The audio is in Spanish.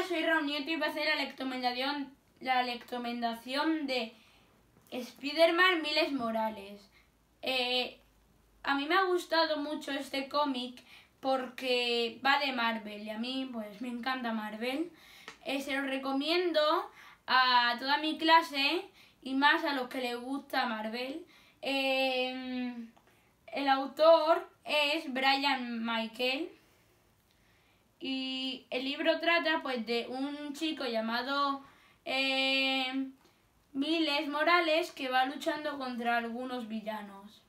soy Raúl y voy a hacer la lectomendación la recomendación de Spider-Man Miles Morales. Eh, a mí me ha gustado mucho este cómic porque va de Marvel y a mí pues me encanta Marvel. Eh, se lo recomiendo a toda mi clase y más a los que les gusta Marvel. Eh, el autor es Brian Michael y el libro trata pues de un chico llamado eh, Miles Morales que va luchando contra algunos villanos.